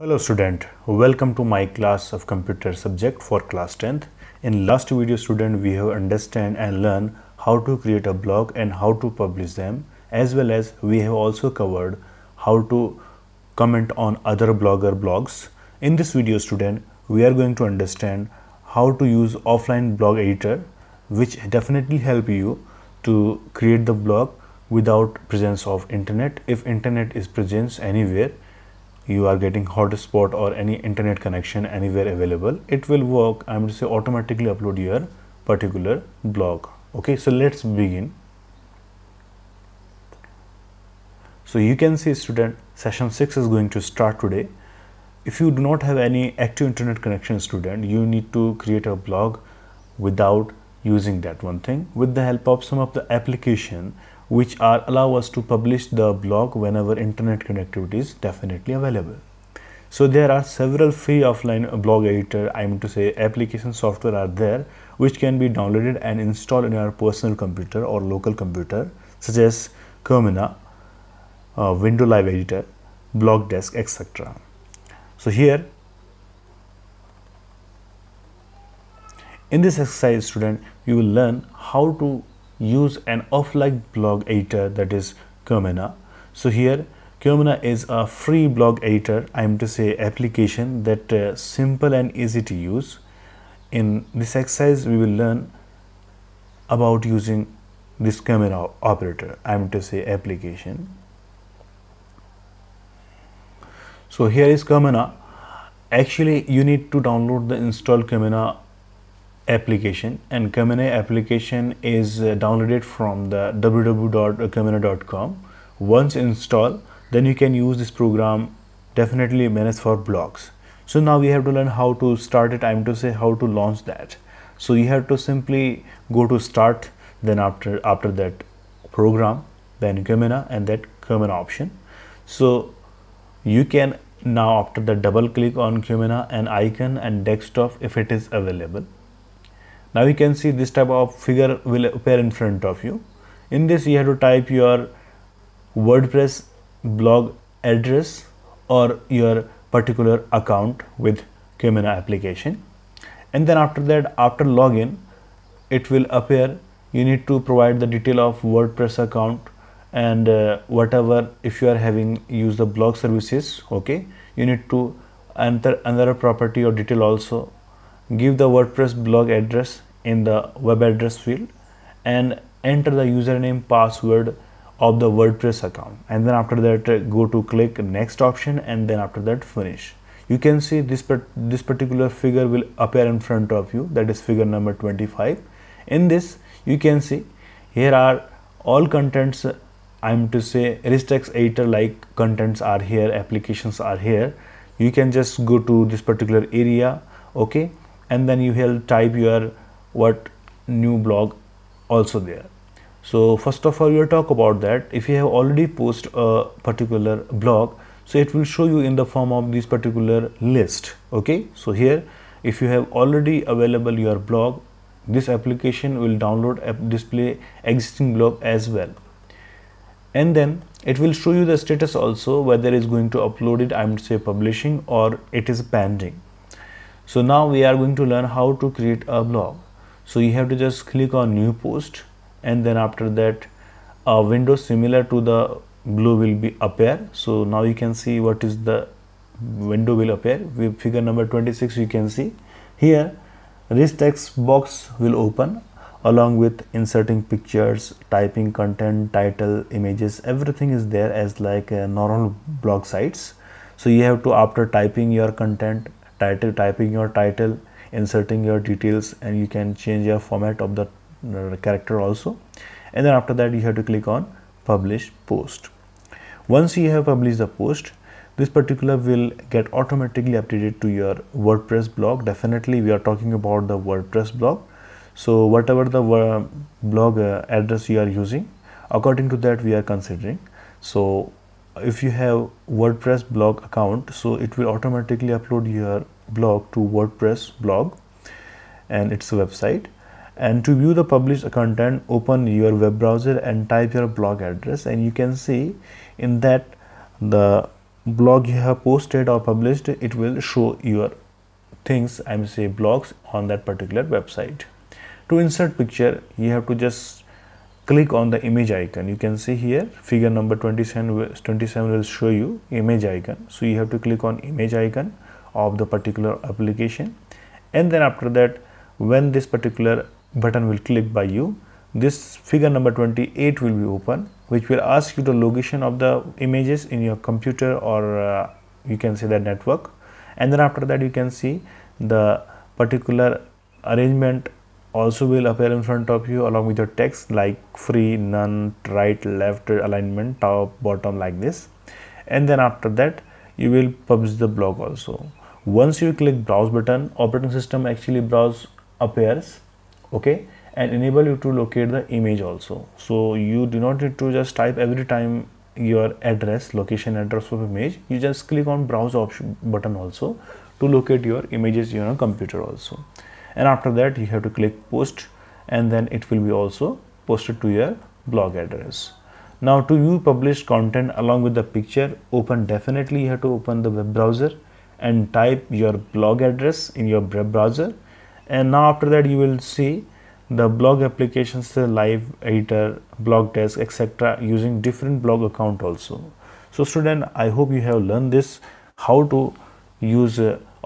Hello student, welcome to my class of computer subject for class 10th. In last video student we have understand and learn how to create a blog and how to publish them as well as we have also covered how to comment on other blogger blogs. In this video student we are going to understand how to use offline blog editor which definitely help you to create the blog without presence of internet if internet is presence anywhere you are getting hotspot or any internet connection anywhere available it will work i'm going to say automatically upload your particular blog okay so let's begin so you can see student session 6 is going to start today if you do not have any active internet connection student you need to create a blog without using that one thing with the help of some of the application which are allow us to publish the blog whenever internet connectivity is definitely available. So there are several free offline blog editor, I mean to say application software are there which can be downloaded and installed in our personal computer or local computer such as Kermina, uh, Window Live Editor, Blog Desk, etc. So here in this exercise student you will learn how to use an offline blog editor that is Kermana. So here Kermana is a free blog editor, I am to say application that uh, simple and easy to use. In this exercise we will learn about using this Kermana operator, I am to say application. So here is Kermana. Actually you need to download the install Kermana application and Kamene application is uh, downloaded from the www.kamene.com. Once installed, then you can use this program definitely manage for blocks. So now we have to learn how to start it. I'm to say how to launch that. So you have to simply go to start then after after that program then Kamena and that Kamena option. So you can now after the double click on Kumina an icon and desktop if it is available now you can see this type of figure will appear in front of you. In this you have to type your WordPress blog address or your particular account with Kumina application. And then after that after login it will appear you need to provide the detail of WordPress account and uh, whatever if you are having use the blog services okay you need to enter another property or detail also give the WordPress blog address in the web address field and enter the username password of the WordPress account and then after that go to click next option and then after that finish you can see this this particular figure will appear in front of you that is figure number 25 in this you can see here are all contents I'm to say Aristex editor like contents are here applications are here you can just go to this particular area okay and then you will type your what new blog also there so first of all we'll talk about that if you have already posted a particular blog so it will show you in the form of this particular list okay so here if you have already available your blog this application will download app display existing blog as well and then it will show you the status also whether it's going to upload it i'm say publishing or it is pending so now we are going to learn how to create a blog so you have to just click on new post and then after that a window similar to the blue will be appear so now you can see what is the window will appear with figure number 26 you can see here this text box will open along with inserting pictures typing content title images everything is there as like normal blog sites so you have to after typing your content title typing your title inserting your details and you can change your format of the uh, character also and then after that you have to click on publish post once you have published the post this particular will get automatically updated to your WordPress blog definitely we are talking about the WordPress blog so whatever the uh, blog uh, address you are using according to that we are considering so if you have WordPress blog account so it will automatically upload your blog to WordPress blog and it's a website and to view the published content open your web browser and type your blog address and you can see in that the blog you have posted or published it will show your things i'm say blogs on that particular website to insert picture you have to just click on the image icon you can see here figure number 27 27 will show you image icon so you have to click on image icon of the particular application and then after that when this particular button will click by you this figure number 28 will be open which will ask you the location of the images in your computer or uh, you can say the network and then after that you can see the particular arrangement also will appear in front of you along with your text like free none right left alignment top bottom like this and then after that you will publish the blog also once you click browse button operating system actually browse appears okay and enable you to locate the image also so you do not need to just type every time your address location address of image you just click on browse option button also to locate your images in your computer also and after that you have to click post and then it will be also posted to your blog address now to view published content along with the picture open definitely you have to open the web browser and type your blog address in your web browser and now after that you will see the blog applications the live editor blog desk etc using different blog account also so student i hope you have learned this how to use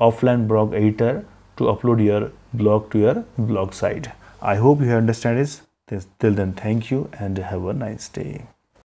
offline blog editor to upload your blog to your blog site i hope you understand this till then thank you and have a nice day